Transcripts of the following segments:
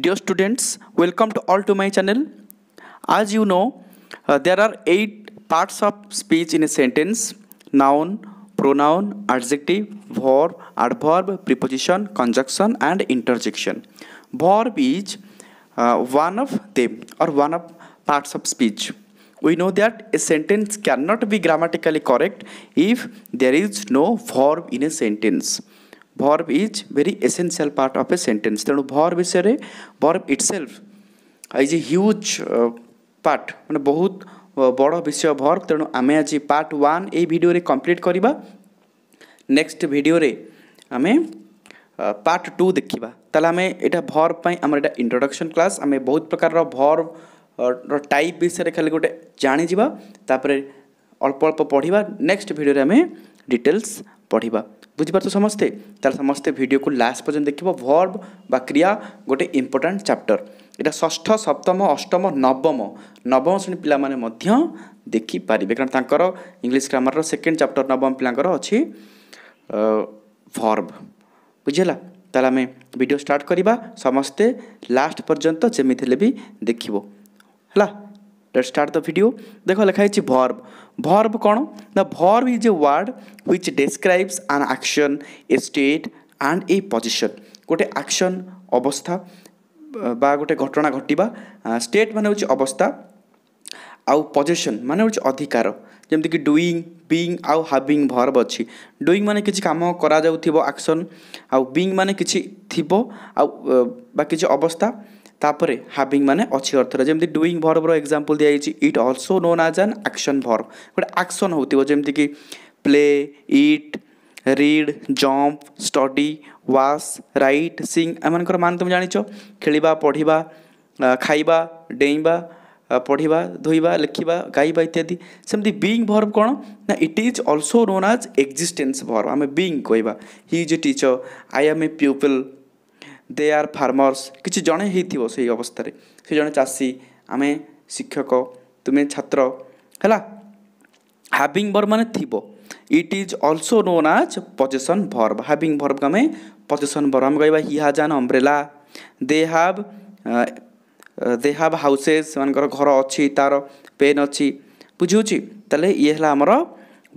Dear students, welcome to all to my channel. As you know, uh, there are eight parts of speech in a sentence. Noun, pronoun, adjective, verb, adverb, preposition, conjunction and interjection. Verb is uh, one of them or one of parts of speech. We know that a sentence cannot be grammatically correct if there is no verb in a sentence. verb is very essential part of a sentence ତେଣୁ verb ବିଷୟରେ verb itself is a huge uh, part ମାନେ ବହୁତ ବଡ଼ ବିଷୟ verb ତେଣୁ ଆମେ ଆଜି part one ଏଇ ଭିଡ଼ିଓରେ କମ୍ପ୍ଲିଟ୍ କରିବା ନେକ୍ସଟ ଭିଡ଼ିଓରେ ଆମେ ପାର୍ଟ ଟୁ ଦେଖିବା ତାହେଲେ ଆମେ ଏଇଟା ଭର୍ବ ପାଇଁ ଆମର ଏଇଟା ଇଣ୍ଟ୍ରୋଡକ୍ସନ୍ କ୍ଲାସ୍ ଆମେ ବହୁତ ପ୍ରକାରର ଭର୍ବ ର ଟାଇପ୍ ବିଷୟରେ ଖାଲି ଗୋଟେ ଜାଣିଯିବା ତାପରେ ଅଳ୍ପ ଅଳ୍ପ ପଢ଼ିବା ନେକ୍ସଟ ଭିଡ଼ିଓରେ ଆମେ ଡିଟେଲ୍ସ पढि बुझिपार समस्तै त समे भिडियो लास्ट पर्य देखि भर्ब बा क्रिया गोटे इम्पोर्टान्ट च्याप्टर एटा षष्ठ सप्तम अष्टम नवम नवम श्रेणी पियापारे कारण तर इङ्लिस ग्रामर र सेकेन्ड चाप्टर नवम पि अझ भर्भ बुझिहेला तिडियो स्टार्ट गरेको समस्ते लास्ट पर्यन्त let's start the video देखो लिखा है verb verb कौन the verb is a word which describes an action a state and a position गोटे action अवस्था बा गोटे घटना घटवा state मान हूँ अवस्था आउ पजेसन मान हूँ अधिकार जमीक डुईंग ବିଙ୍ଗ ଆଉ ହାବିଙ୍ଗ ଭର୍ବ ଅଛି ଡୁଇଙ୍ଗ ମାନେ କିଛି କାମ କରାଯାଉଥିବ ଆକ୍ସନ୍ ଆଉ ବିଙ୍ଗ ମାନେ କିଛି ଥିବ ଆଉ ବା କିଛି ଅବସ୍ଥା तापर हाविंग मैंने अच्छी अर्थ है जमी डुईंग भर्वर रक्जापल दिखाई it also known as an action verb गोटे आक्शन होमती कि play eat read jump study wash write sing एम मान तुम जान खेल पढ़वा खाइबा डेईवा पढ़वा धोवा लिखा गायबा इत्यादि सेमती बीइंग भर्व कौन ना it is also known as existence verb am being कहवा he is a teacher I am a people they are farmers କିଛି ଜଣେ ହେଇଥିବ ସେହି ଅବସ୍ଥାରେ ସେ ଜଣେ ଚାଷୀ ଆମେ ଶିକ୍ଷକ ତୁମେ ଛାତ୍ର ହେଲା ହାଭିଂ ଭର୍ବ ମାନେ ଥିବ it is also known as possession verb having ଭର୍ବକୁ ଆମେ ପଜେସନ୍ ଭର୍ବ ଆମେ କହିବା he has an umbrella they have they have houses ସେମାନଙ୍କର ଘର ଅଛି ତା'ର ପେନ୍ ଅଛି ବୁଝିହେଉଛି ତାହେଲେ ଇଏ ହେଲା ଆମର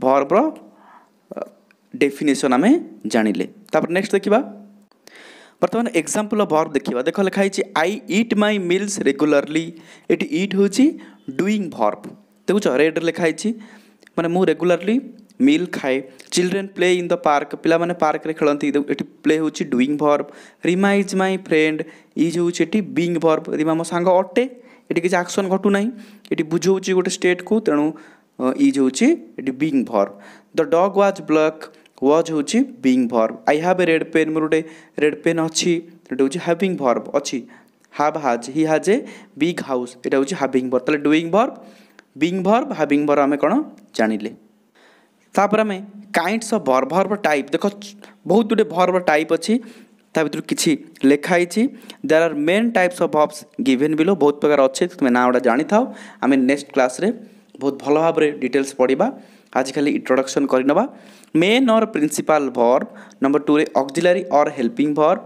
ଭର୍ବର ଡେଫିନେସନ୍ ଆମେ ଜାଣିଲେ ତାପରେ ନେକ୍ସଟ ଦେଖିବା ବର୍ତ୍ତମାନ ଏକ୍ଜାମ୍ପଲ୍ ଅଫ୍ ଭର୍ବ ଦେଖିବା ଦେଖ ଲେଖା ହେଇଛି I eat my meals regularly ଏଠି ଇଟ୍ ହେଉଛି ଡୁଇଂ ଭର୍ବ ଦେଖୁଛ ରେଡ଼୍ରେ ଲେଖା ହେଇଛି ମାନେ ମୁଁ ରେଗୁଲାରଲି ମିଲ୍ ଖାଏ children play in the park ପିଲାମାନେ ପାର୍କରେ ଖେଳନ୍ତି ଏଠି ପ୍ଲେ ହେଉଛି doing verb Rima is my friend is ହେଉଛି ଏଠି ବିଙ୍ଗ ଭର୍ବ ରିମା ମୋ ସାଙ୍ଗ ଅଟେ ଏଠି କିଛି ଆକ୍ସନ୍ ଘଟୁନାହିଁ ଏଠି ବୁଝାଉଛି ଗୋଟେ ଷ୍ଟେଟ୍କୁ ତେଣୁ ଇଜ୍ ହେଉଛି ଏଠି being verb the dog was black was ହେଉଛି being verb I have a red pen ମୋର ଗୋଟେ ରେଡ଼୍ ପେନ୍ ଅଛି ଏଇଟା ହେଉଛି ହାଭିଙ୍ଗ ଭର୍ବ ଅଛି have has he has a big house ଏଇଟା ହେଉଛି ହାଭିଙ୍ଗ ଭର୍ବ ତାହେଲେ doing verb being verb having verb ଆମେ କ'ଣ ଜାଣିଲେ ତାପରେ ଆମେ kinds of verb verb type ଦେଖ ବହୁତ ଗୁଡ଼ିଏ ଭର୍ବ ଟାଇପ୍ ଅଛି ତା ଭିତରୁ କିଛି ଲେଖା ହେଇଛି there are main types of verbs given below ବହୁତ ପ୍ରକାର ଅଛି ତୁମେ ନାଁ ଗୁଡ଼ା ଜାଣିଥାଅ ଆମେ ନେକ୍ସଟ କ୍ଲାସ୍ରେ ବହୁତ ଭଲ ଭାବରେ ଡିଟେଲ୍ସ ପଢ଼ିବା ଆଜି ଖାଲି ଇଣ୍ଟ୍ରୋଡକ୍ସନ୍ କରିନେବା main or principal verb number ଟୁରେ auxiliary or helping verb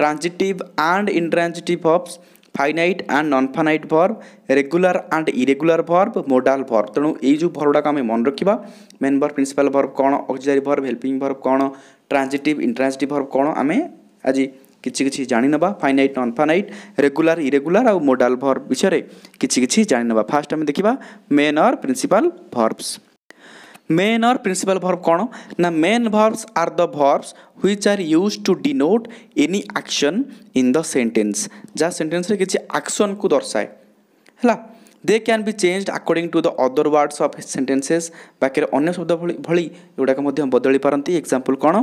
transitive and intransitive verbs finite and non finite verb regular and irregular verb modal verb তেণু এই যে ভর্বগুলো আমি মনে রাখা মেন ভর্ব প্রিন্সিপাল ভর্ব কোণ অক্সিলারি ভর্ব হেল্পিং ভর্ব কোণ ট্রানজিটিভ ইন্ট্রানজিটিভ ভর্ব কোণ আমি আজ কিছু কিছু জাণিনেবা finite non finite regular irregular আউ মোডাল ভর্ব বিষয়ে কিছু কিছু জাণিনেবা ফার্স্ট আমি দেখা main or principal verbs main or principal verb କ'ଣ ନା main verbs are the verbs which are use to denote any action in the sentence ଯାହା ସେଣ୍ଟେନ୍ସରେ କିଛି ଆକ୍ସନ୍କୁ ଦର୍ଶାଏ ହେଲା they can be change according to the other words of sentences ବାକିରେ ଅନ୍ୟ ଶବ୍ଦ ଭଳି ଭଳି ଏଗୁଡ଼ାକ ମଧ୍ୟ ବଦଳି ପାରନ୍ତି ଏକ୍ଜାମ୍ପଲ୍ କ'ଣ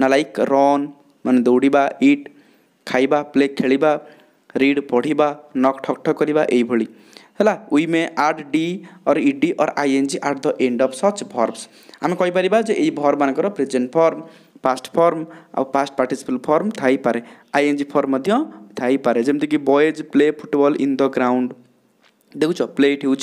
ନା ଲାଇକ୍ ରନ୍ ମାନେ ଦୌଡ଼ିବା ଇଟ୍ ଖାଇବା ପ୍ଲେ ଖେଳିବା ରିଡ୍ ପଢ଼ିବା ନକ୍ ଠକ୍ ଠକ୍ କରିବା ଏଇଭଳି है we may add D or ED or I N G at the end of such forms आम कहीपर जो यही भर्ब मानक प्रेजेन्ट फर्म पास्ट फर्म आउ पास्ट पार्टिसिपल फर्म थे आई एन जी फर्म थे जमीक boys play football in the ground देखुच प्लेट हूँ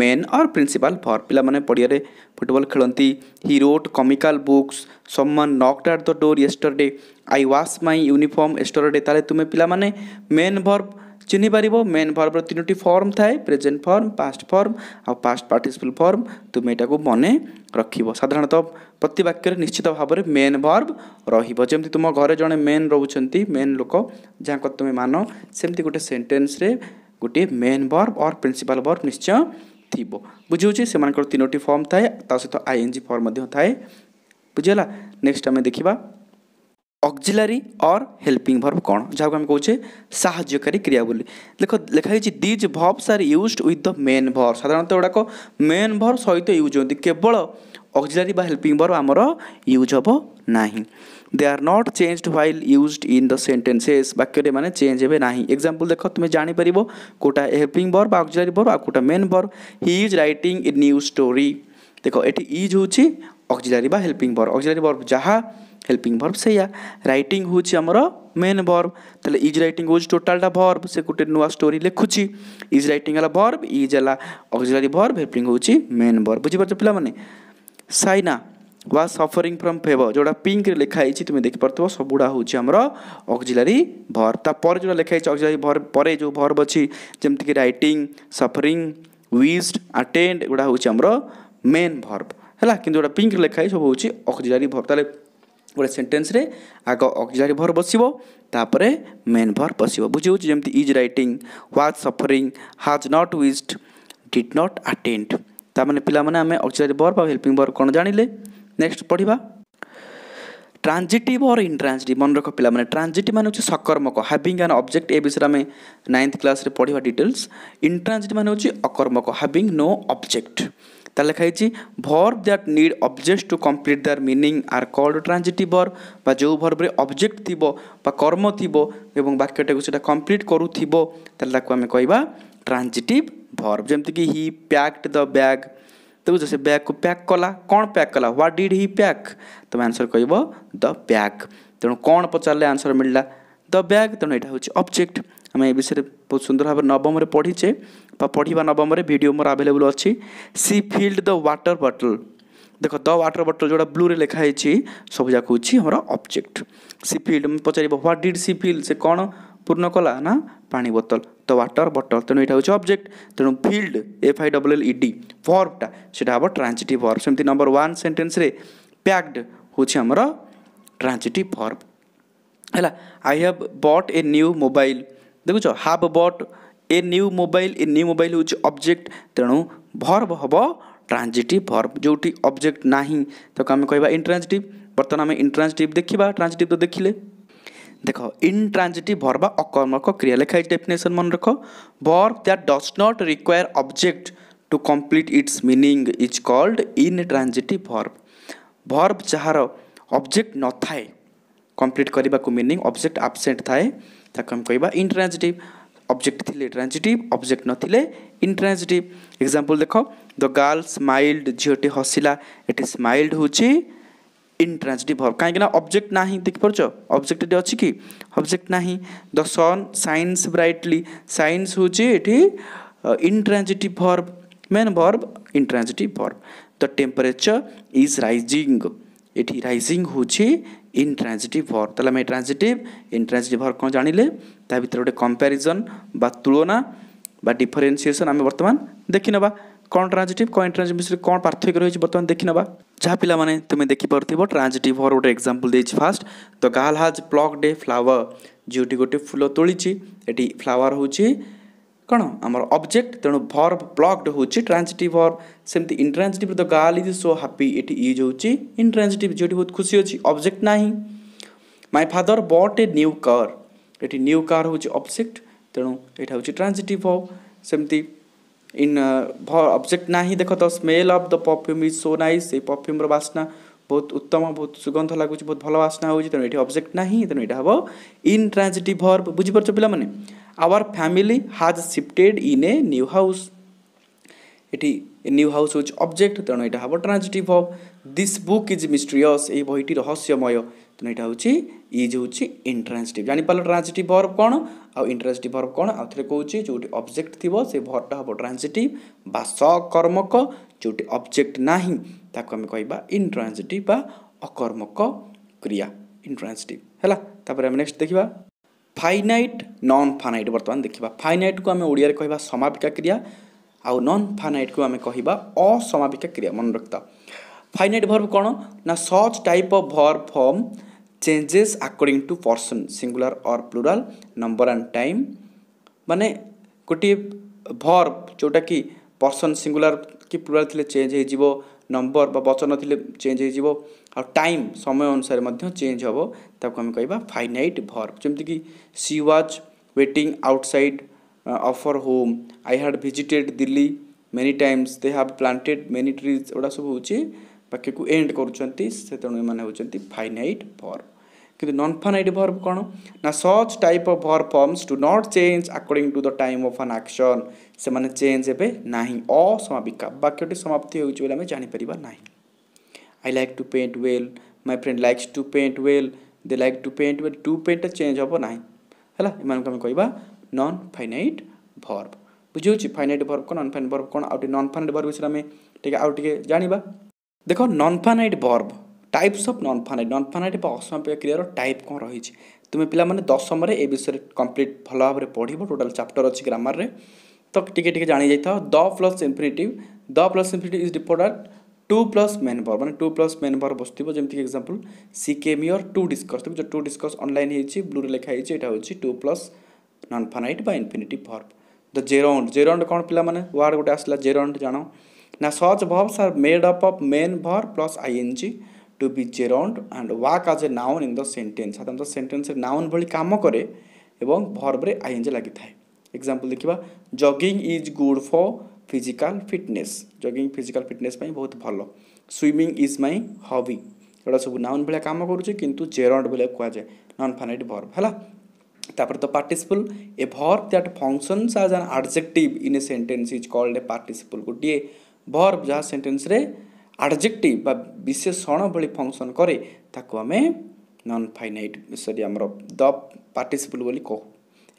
मेन और प्रिंसिपल फर पे पड़िया फुटबल खेलती he wrote comical books someone knocked at the door yesterday I wash my uniform yesterday तुम्हें पे मेन भर्ब चिन्ह पार मेन भर्वर तीनो फर्म थाए प्रेजेन्ट फर्म पास्ट फर्म आउ पास्ट पार्टिसिपल फर्म तुम्हें यू मन रख साधारण प्रति वाक्य निश्चित भाव में मेन भर्ब रही तुम घर जड़े मेन रोच मेन लोक जहाँ तुम मान सेम गोटे सेन्टेन्स गोटे main verb or principal verb निश्चय थी बुझे से तीनो फर्म थाए सहित आई एन जी फर्म थाए बुझेगा नेक्स्ट आम देखा ଅକ୍ଜିଲାରୀ ଅର୍ ହେଲ୍ପିଂ ଭର୍ବ କ'ଣ ଯାହାକୁ ଆମେ କହୁଛେ ସାହାଯ୍ୟକାରୀ କ୍ରିୟା ବୋଲି ଦେଖ ଲେଖାହେଇଛି these verbs are used with the main verb ସାଧାରଣତଃ ଏଗୁଡ଼ାକ ମେନ୍ ଭର୍ବ ସହିତ ୟୁଜ୍ ହୁଅନ୍ତି କେବଳ ଅକ୍ଜିଲାରୀ ବା ହେଲ୍ପିଂ ଭର୍ବ ଆମର ୟୁଜ୍ ହେବ ନାହିଁ they are not changed while used in the sentences ବାକ୍ୟରେ ମାନେ ଚେଞ୍ଜ ହେବେ ନାହିଁ ଏକ୍ଜାମ୍ପଲ୍ ଦେଖ ତୁମେ ଜାଣିପାରିବ କେଉଁଟା ହେଲ୍ପିଂ ଭର୍ବ ବା ଅକ୍ଜିଲାରୀ ଭର୍ବ ଆଉ କେଉଁଟା main verb he is writing a new story ଦେଖ ଏଠି ଇଜ୍ ହେଉଛି ଅକ୍ଜିଲାରୀ ବା ହେଲ୍ପିଂ ଭର୍ବ ଅକ୍ଜିଲାରୀ ଭର୍ବ ଯାହା हेल्पिंग भर्व से रईटिंग हूँ आमर मेन भर्व तेल इज रईट हूँ टोटालटा भर्व से गोटे नुआ स्टोरी लिखुच इज रईटिंग है भर्व इज है अक्जिलारी भर्व हेल्पिंग हूँ मेन भर्व बुझीपार पे Saina was suffering from fever जो पिंक रे लिखाई तुम्हें देख पार्थ सबुटा हूँ आमर अक्जिलारी भर्व तापर जो लिखाई अक्जिलारी भर्व पर जो भर्व अच्छी जमीक रईट सफरी विस्ड अटेड गुड़ा हूँ आमर मेन भर्व है कि पिंक लिखाई सब हूँ अक्जिलारी भर्व तेज़ गोटे सेन्टेन्स आग अक्जारी भर बस मेन भर बस बुझे जमी इज रईटिंग व्वाज सफरिंग हाज नट विस्ड डीड नट आटेड तामें पाने अक्जारी भर हेल्पिंग भर कौन जान लें नेक्स्ट पढ़ा ट्रांजिटिव और इनट्रांजिटिव मन रख पाने ट्रांजिटिव मैंने सकर्मक हाविंग एन अब्जेक्ट ए विषय में नाइन्थ क्लास पढ़ा डिटेल्स इनट्रांजिट मैंने अकर्मक हाविंग नो अब्जेक्ट তাহলে লেখা হয়েছি verb that need objects to complete their meaning are called transitive verb বা ଯେଉଁ ভর্ବରେ ଅବଜେକ୍ଟ ଥିବ ବା କର୍ମ ଥିବ ଏବଂ ବାକ୍ୟଟାକୁ ସେଇଟା କମ୍ପ୍ଲିଟ୍ କରୁଥିବ ତାହେଲେ ତାକୁ ଆମେ କହିବା ଟ୍ରାନ୍ଜିଟିଭ୍ ଭର୍ବ ଯେମିତିକି ହି ପ୍ୟାକ୍ଡ ଦ ବ୍ୟାଗ୍ ଦେଖୁଛ ସେ ବ୍ୟାଗ୍କୁ ପ୍ୟାକ୍ କଲା କ'ଣ ପ୍ୟାକ୍ କଲା ହ୍ୱାଟ୍ ଡିଡ୍ ହି ପ୍ୟାକ୍ ତୁମେ ଆନ୍ସର୍ କହିବ ଦ ବ୍ୟାଗ୍ ତେଣୁ କ'ଣ ପଚାରିଲେ ଆନ୍ସର୍ ମିଳିଲା ଦ ବ୍ୟାଗ୍ ତେଣୁ ଏଇଟା ହେଉଛି ଅବଜେକ୍ଟ ଆମେ ଏ ବିଷୟରେ ବହୁତ ସୁନ୍ଦର ଭାବରେ ନବମରେ ପଢ଼ିଛେ ବା ପଢ଼ିବା ନବମରେ ଭିଡ଼ିଓ ମୋର ଆଭେଲେବୁଲ୍ ଅଛି she filled the water bottle ଦେଖ ଦ ୱାଟର ବଟଲ୍ ଯେଉଁଟା ବ୍ଲୁରେ ଲେଖା ହେଇଛି ସବୁଯାକ ହେଉଛି ଆମର ଅବଜେକ୍ଟ ସି ଫିଲ୍ଡ ପଚାରିବ ହ୍ୱାଟ୍ ଡିଡ଼୍ ସି ଫିଲ୍ଡ ସେ କ'ଣ ପୂର୍ଣ୍ଣ କଲା ନା ପାଣି ବୋତଲ ତ ୱାଟର ବଟଲ ତେଣୁ ଏଇଟା ହେଉଛି ଅବଜେକ୍ଟ ତେଣୁ filled F I double L E D ଭର୍ବଟା ସେଇଟା ହେବ ଟ୍ରାନ୍ସିଟିଭ୍ ଭର୍ବ ସେମିତି ନମ୍ବର ୱାନ୍ ସେଣ୍ଟେନ୍ସରେ ପ୍ୟାକ୍ଡ ହେଉଛି ଆମର ଟ୍ରାନ୍ସିଟିଭ୍ ଭର୍ବ ହେଲା I have bought a new mobile ଦେଖୁଛ have bought a new mobile a new mobile ହେଉଛି ଅବଜେକ୍ଟ ତେଣୁ ଭର୍ବ ହେବ ଟ୍ରାଞ୍ଜିଟିଭ୍ ଭର୍ବ ଯେଉଁଠି ଅବଜେକ୍ଟ ନାହିଁ ତାକୁ ଆମେ କହିବା ଇଣ୍ଟ୍ରାଞ୍ଜିଟିଭ୍ ବର୍ତ୍ତମାନ ଆମେ ଇଣ୍ଟ୍ରାଞ୍ଜିଟିଭ୍ ଦେଖିବା ଟ୍ରାଞ୍ଜିଟିଭ୍ ତ ଦେଖିଲେ ଦେଖ ଇଣ୍ଟ୍ରାଞ୍ଜିଟିଭ୍ ଭର୍ ବା ଅକର୍ମକ କ୍ରିୟା ଲେଖା ହେଇଛି ଡେଫିନେସନ୍ ମନେ ରଖ verb that does not require object to complete its meaning is called intransitive verb verb ଯାହାର ଅବଜେକ୍ଟ ନଥାଏ କମ୍ପ୍ଲିଟ୍ କରିବାକୁ ମିନିଂ ଅବଜେକ୍ଟ ଆବସେଣ୍ଟ ଥାଏ ତାକୁ ଆମେ କହିବା ଇଣ୍ଟ୍ରାଞ୍ଜିଟିଭ୍ ଅବଜେକ୍ଟ ଥିଲେ ଟ୍ରାନ୍ସିଟିଭ୍ ଅବଜେକ୍ଟ ନଥିଲେ ଇନ୍ଟ୍ରାନ୍ସିଟିଭ୍ ଏକ୍ଜାମ୍ପଲ୍ ଦେଖ ଦ ଗାର୍ଲ ସ୍ମାଇଲ୍ଡ ଝିଅଟି ହସିଲା ଏଠି ସ୍ମାଇଲ୍ଡ ହେଉଛି ଇନ୍ଟ୍ରାନ୍ସିଟିଭ୍ ଭର୍ବ କାହିଁକିନା ଅବଜେକ୍ଟ ନାହିଁ ଦେଖିପାରୁଛ ଅବଜେକ୍ଟଟି ଅଛି କି ଅବଜେକ୍ଟ ନାହିଁ ଦ ସନ୍ ସାଇନ୍ସ ବ୍ରାଇଟଲି ସାଇନ୍ସ ହେଉଛି ଏଠି intransitive verb main verb intransitive verb the temperature is rising ଏଠି ରାଇଜିଂ ହେଉଛି ইনট্রান্সিটিভ ভর তাহলে আমি ট্রান্সিটিভ ইনট্রান্সিটিভ ভর কোন জানিলে ତା ଭିତରେ ଗୋଟେ କମ୍ପାରିଜନ ବା ତୁଳନା ବା ଡିଫରେନ୍ସିଏସନ୍ ଆମେ ବର୍ତ୍ତମାନ ଦେଖିନେବା କ'ଣ ଟ୍ରାନ୍ଜିଟିଭ୍ କ'ଣ ଇଣ୍ଟ୍ରାଞ୍ଜିଟିଭ୍ ବିଷୟରେ କ'ଣ ପାର୍ଥକ୍ୟ ରହିଛି ବର୍ତ୍ତମାନ ଦେଖିନେବା ଯାହା ପିଲାମାନେ ତୁମେ ଦେଖିପାରୁଥିବ ଟ୍ରାଞ୍ଜିଟିଭ୍ ହର ଗୋଟେ ଏକ୍ଜାମ୍ପଲ୍ ଦେଇଛି first the girl has pluck the flower ଯେଉଁଠି ଗୋଟେ ଫୁଲ ତୋଳିଛି ଏଠି ଫ୍ଲାୱାର ହେଉଛି କ'ଣ ଆମର ଅବଜେକ୍ଟ ତେଣୁ ଭର ପ୍ଲକ୍ଡ ହେଉଛି ଟ୍ରାଞ୍ଜିଟିଭ୍ ହର ସେମିତି intransitive the girl is so happy ଏଠି ଇଜ୍ ହେଉଛି ଇଣ୍ଟ୍ରାଞ୍ଜିଟିଭ୍ ଯେଉଁଠି ବହୁତ ଖୁସି ଅଛି ଅବଜେକ୍ଟ ନାହିଁ my father bought a new car এটি নিউ কার ହେଉଛି ଅବଜେକ୍ଟ ତେଣୁ ଏଇଟା ହେଉଛି ଟ୍ରାନ୍ସିଟିଭ୍ ଭର୍ବ ସେମିତି ଇନ୍ ଅବଜେକ୍ଟ ନାହିଁ ଦେଖ ତ smell of the perfume is so nice ସେଇ ପରଫ୍ୟୁମ୍ର ବାସ୍ନା ବହୁତ ଉତ୍ତମ ବହୁତ ସୁଗନ୍ଧ ଲାଗୁଛି ବହୁତ ଭଲ ବାସ୍ନା ହେଉଛି ତେଣୁ ଏଠି ଅବଜେକ୍ଟ ନାହିଁ ତେଣୁ ଏଇଟା ହେବ ଇନ୍ ଟ୍ରାନ୍ସିଟିଭ୍ ଭର୍ବ ବୁଝିପାରୁଛ ପିଲାମାନେ our family has shifted in a new house ଏଠି ନ୍ୟୁ ହାଉସ୍ ହେଉଛି ଅବଜେକ୍ଟ ତେଣୁ ଏଇଟା ହେବ transitive verb this book is mysterious ଏହି ବହିଟି ରହସ୍ୟମୟ ତେଣୁ ଏଇଟା ହେଉଛି ଇଜ୍ ହେଉଛି ଇଣ୍ଟ୍ରାନ୍ସିଟିଭ୍ ଜାଣିପାରିଲ ଟ୍ରାନ୍ସିଟିଭ୍ ଭର୍ବ କ'ଣ ଆଉ ଇଣ୍ଟ୍ରାନ୍ସିଟିଭ୍ ଭର୍ବ କ'ଣ ଆଉଥରେ କହୁଛି ଯେଉଁଠି ଅବଜେକ୍ଟ ଥିବ ସେ ଭର୍ଟା ହେବ ଟ୍ରାନ୍ସିଟିଭ୍ ବା ସକର୍ମକ ଯେଉଁଠି ଅବଜେକ୍ଟ ନାହିଁ ତାକୁ ଆମେ କହିବା ଇଣ୍ଟ୍ରାନ୍ସିଟିଭ୍ ବା ଅକର୍ମକ କ୍ରିୟା ଇଣ୍ଟ୍ରାନ୍ସିଟିଭ୍ ହେଲା ତାପରେ ଆମେ ନେକ୍ସଟ ଦେଖିବା ଫାଇନାଇଟ୍ ନନ୍ ଫାଇନାଇଟ୍ ବର୍ତ୍ତମାନ ଦେଖିବା ଫାଇନାଇଟ୍କୁ ଆମେ ଓଡ଼ିଆରେ କହିବା ସମାପିକା କ୍ରିୟା ଆଉ ନନ୍ ଫାଇନାଇଟ୍କୁ ଆମେ କହିବା ଅସମାପିକା କ୍ରିୟା ମନେ ରଖିଥାଉ फाइनाइट भर्व कौन ना such type of verb form changes according to person singular or plural number and time माने गोटे भर्व जोटा कि पर्सन सिंगुलर कि प्लूराल थी चेंज हो नंबर वचन थी चेंज हो टाइम समय अनुसार चेंज हे आम कह फाइनाइट भर्व जमीक she was waiting outside of her home I had visited Delhi many times they have planted many trees गुड़ा सब हूँ वाक्य को एंड करेणु फाइनइट भर्व कि नन फाइट भर्व कौन ना such type of verb forms do not चेज according to the time of an action से मैंने चेंज एवे ना असमिका वाक्यटी समाप्ति होने जापर ना I like to paint well my friend likes to paint well they like to paint well to paint change हम ना है इनको आम कह नन फाइनइट भर्व बुझे फाइनइट भर्व कौन नन फाइन भर्व कौन आउट नन फाइनइट भर्व विषय आम आउट जानवा ଦେଖ non finite verb types of non finite non finite ବା ଅସମାପିକ କ୍ରିୟାର ଟାଇପ୍ କ'ଣ ରହିଛି ତୁମେ ପିଲାମାନେ ଦଶମରେ ଏ ବିଷୟରେ କମ୍ପ୍ଲିଟ୍ ଭଲ ଭାବରେ ପଢ଼ିବ ଟୋଟାଲ୍ ଚାପ୍ଟର୍ ଅଛି ଗ୍ରାମାରରେ ତ ଟିକେ ଟିକେ ଜାଣିଯାଇଥାଅ the plus infinitive the plus infinitive is defined at to plus main verb ମାନେ ଟୁ ପ୍ଲସ୍ ମେନ୍ ଭର୍ ବସିଥିବ ଯେମିତିକି ଏକ୍ଜାମ୍ପଲ୍ ସି ଟୁ ଡିସ୍କସ୍ ଥିବ ଯେଉଁ ଟୁ ଡିସ୍କସ୍ ଅନଲାଇନ୍ ହେଇଛି ବ୍ଲୁରେ ଲେଖା ହେଇଛି ଏଇଟା ହେଉଛି ଟୁ ପ୍ଲସ୍ ନନ୍ ଫାନାଇଟ୍ ବା ଇନଫିନିଟିଭ୍ ଭର୍ବ ଦ ଜେରାଉଣ୍ଡ ଜେରାଉଣ୍ଡ କ'ଣ ପିଲାମାନେ ୱାର୍ଡ଼ ଗୋଟେ ଆସିଲା ଜେରାଉଣ୍ଡ ଜାଣ Now such verbs are made up of main verb plus ing to be gerund and work as a noun in the sentence. সাধারণত সেন্টেন্সের নাউন ভଳି কাম করে এবং ভর্বরে আইএনজি লাগিଥାଏ এক্সাম্পল ଦେଖିବା jogging is good for physical fitness jogging physical fitness ପାଇଁ ବହୁତ ଭଲ ସୁଇମିଂ ଇଜ୍ ମାଇ ହବି ଏଗୁଡ଼ା ସବୁ ନାଉନ୍ ଭଳିଆ କାମ କରୁଛି କିନ୍ତୁ ଜେରଣ୍ଡ ଭଳିଆ କୁହାଯାଏ ନନ୍ ଫାନାଇଟ୍ ଭର୍ବ ହେଲା ତାପରେ ତ participle a verb that functions as an adjective in a sentence is called a participle ଗୋଟିଏ ଭର୍ବ ଯାହା ସେଣ୍ଟେନ୍ସରେ ଆଡ଼ଜେକ୍ଟିଭ୍ ବା ବିଶେଷଣ ଭଳି ଫଙ୍କସନ୍ କରେ ତାକୁ ଆମେ ନନ୍ ଫାଇନାଇଟ୍ ସରି ଆମର ଦ ପାର୍ଟିସିପୁଲ୍ ବୋଲି କହୁ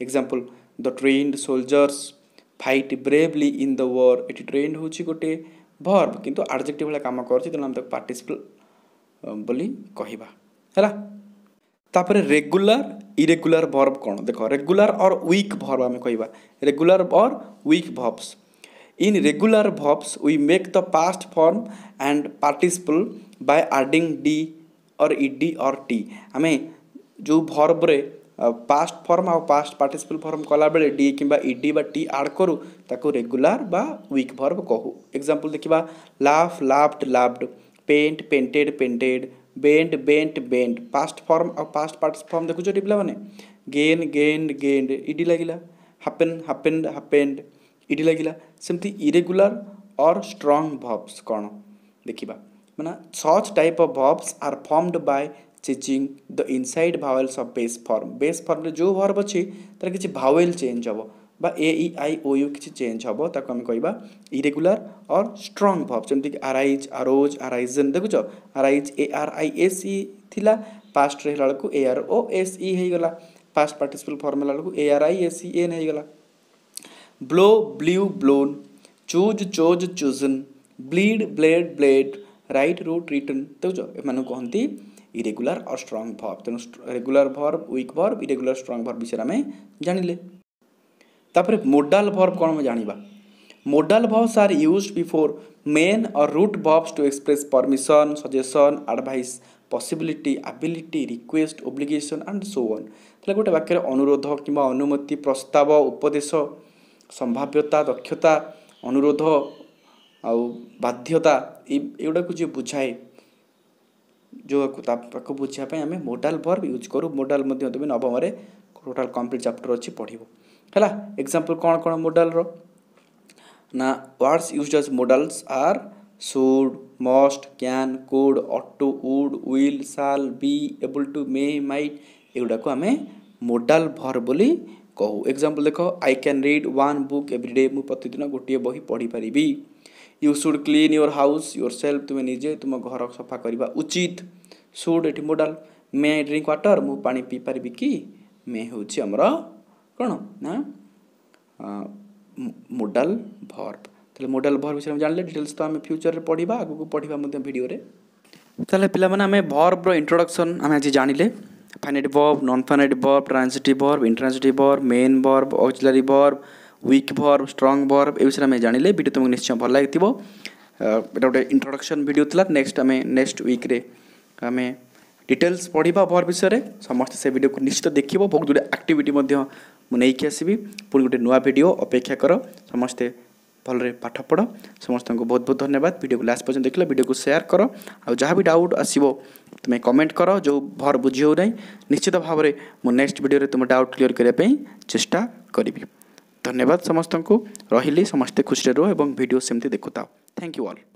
example the trained soldiers fight bravely in the war ଏଠି ଟ୍ରେନ୍ଡ ହେଉଛି ଗୋଟିଏ ଭର୍ବ କିନ୍ତୁ ଆଡ଼ଜେକ୍ଟିଭ୍ ଭଳିଆ କାମ କରୁଛି ତେଣୁ ଆମେ ତାକୁ ପାର୍ଟିସିପୁଲ୍ ବୋଲି କହିବା ହେଲା ତାପରେ ରେଗୁଲାର ଇରେଗୁଲାର ଭର୍ବ କ'ଣ ଦେଖ ରେଗୁଲାର ଅର୍ ୱିକ୍ ଭର୍ବ ଆମେ କହିବା regular or weak verbs In regular verbs, we make the past form and participle by adding d or ed or t. ଆମେ ଯେଉଁ ଭର୍ବରେ ପାଷ୍ଟ ଫର୍ମ ଆଉ ପାଷ୍ଟ ପାର୍ଟିସିପଲ୍ ଫର୍ମ କଲାବେଳେ D କିମ୍ବା ED ବା T add କରୁ ତାକୁ ରେଗୁଲାର ବା ୱିକ୍ ଭର୍ବ କହୁ ଏକ୍ଜାମ୍ପଲ୍ ଦେଖିବା laugh laughed laughed paint painted painted bend bent bend past form ଆଉ ପାଷ୍ଟ ପାର୍ଟିସିପଲ୍ ଫର୍ମ ଦେଖୁଛନ୍ତି ପିଲାମାନେ ଗେନ୍ ଗେଣ୍ଡ ଗେଣ୍ଡ ଇଡି ଲାଗିଲା ହାପେନ୍ ହାପେନ୍ ହାପେଣ୍ଡ ଇଡି ଲାଗିଲା ସେମିତି ଇରେଗୁଲାର ଅର୍ ଷ୍ଟ୍ରଙ୍ଗ ଭବ୍ସ କ'ଣ ଦେଖିବା ମାନେ such type of verbs are formed by ଚିଚିଂ the inside vowels of base form base ଫର୍ମରେ ଯେଉଁ ଭର୍ବ ଅଛି ତା'ର କିଛି ଭାୱେଲ୍ ଚେଞ୍ଜ ହେବ বা A E I O U কিছু চেঞ্জ হব তাকে আমি কহবা ইরেগুলার অর স্ট্রং ভব যেমন আরাইজ আরোজ আরাইজেন দেখুছ arise A R I S E লা পাস্টরে হলা বেড়ে A R O S E হয়ে গলা পাস্ট পার্টিসিপাল ফর্ম হলা বেড়ে A R I S E N হয়ে গলা blow blew blown choose chose chosen bleed bled bled write wrote written ଦେଖୁଛ ଏମାନଙ୍କୁ କହନ୍ତି ଇରେଗୁଲାର ଅର୍ ଷ୍ଟ୍ରଙ୍ଗ ଭର୍ବ ତେଣୁ regular verb weak verb irregular strong verb ବିଷୟରେ ଆମେ ଜାଣିଲେ ତାପରେ ମୋଡାଲ ଭର୍ବ କ'ଣ ଆମେ ଜାଣିବା modal verbs are use before main or root verbs to express permission suggestion advice possibility ability request obligation and so on ତାହେଲେ ଗୋଟେ ବାକ୍ୟରେ ଅନୁରୋଧ କିମ୍ବା ଅନୁମତି ପ୍ରସ୍ତାବ ଉପଦେଶ ସମ୍ଭାବ୍ୟତା ଦକ୍ଷତା ଅନୁରୋଧ ଆଉ ବାଧ୍ୟତା ଏଇ ଏଗୁଡ଼ାକୁ ଯିଏ ବୁଝାଏ ଯେଉଁକୁ ତାକୁ ବୁଝିବା ପାଇଁ ଆମେ ମୋଡ଼ାଲ୍ ଭର୍ବ ୟୁଜ୍ କରୁ ମୋଡ଼ାଲ୍ ମଧ୍ୟ ତୁମେ ନବମରେ ଟୋଟାଲ୍ କମ୍ପ୍ଲିଟ୍ ଚାପ୍ଟର ଅଛି ପଢ଼ିବ ହେଲା ଏକ୍ଜାମ୍ପଲ୍ କ'ଣ କ'ଣ ମୋଡ଼ାଲ୍ର ନା words use as modals are should must can could ought to would will shall be able to may might ଏଗୁଡ଼ାକୁ ଆମେ ମୋଡ଼ାଲ୍ ଭର୍ ବୋଲି कहू एक्जाम्पल देख I can read one book every day मुझ प्रतिदिन गोटे बही पढ़ी पारि you should clean your house yourself तुम्हें निजे तुम घर सफा करवा उचित सुड एटी modal may I drink water मुझे पा पी पारि कि मे हूँ आमर कौन ना मोडाल भर्व तेल मोडाल भर्व विषय जान लें डिटेल्स तो आम फ्यूचर में पढ़ा आगे पढ़ा भिडे पे भर्ब्र इंट्रोडक्शन आम आज जान लें finite verb, non-finite verb, transitive verb, intransitive verb, main verb, auxiliary verb, weak verb strong verb ଏ ବିଷୟରେ ଆମେ ଜାଣିଲେ ଭିଡ଼ିଓ ତୁମକୁ ନିଶ୍ଚୟ ଭଲ ଲାଗିଥିବ ଏଇଟା ଗୋଟେ ଇଣ୍ଟ୍ରୋଡକ୍ସନ୍ ଭିଡ଼ିଓ ଥିଲା ନେକ୍ସଟ ଆମେ ନେକ୍ସଟ ୱିକ୍ରେ ଆମେ ଡିଟେଲ୍ସ ପଢ଼ିବା ଭର୍ବ ବିଷୟରେ ସମସ୍ତେ ସେ ଭିଡ଼ିଓକୁ ନିଶ୍ଚିତ ଦେଖିବ ବହୁତ ଗୁଡ଼ିଏ ଆକ୍ଟିଭିଟି ମଧ୍ୟ ମୁଁ ନେଇକି ଆସିବି ପୁଣି ଗୋଟେ ନୂଆ ଭିଡ଼ିଓ ଅପେକ୍ଷା କର ସମସ୍ତେ भलरे पाठ पढ़ समस्त को बहुत बहुत धन्यवाद भिडियो को लास्ट पर्यटन देख भिडियो को सेयार कर आउ भी डाउट आसो तुम्हें कमेंट कर जो भर बुझी हो निश्चित भाव में मु नेक्स्ट भिडियो तुम डाउट क्लीयर करने चेषा करी धन्यवाद समस्त को रही समस्ते खुशी रुह भिडियो सेमती देखुताओ थैंक यू अल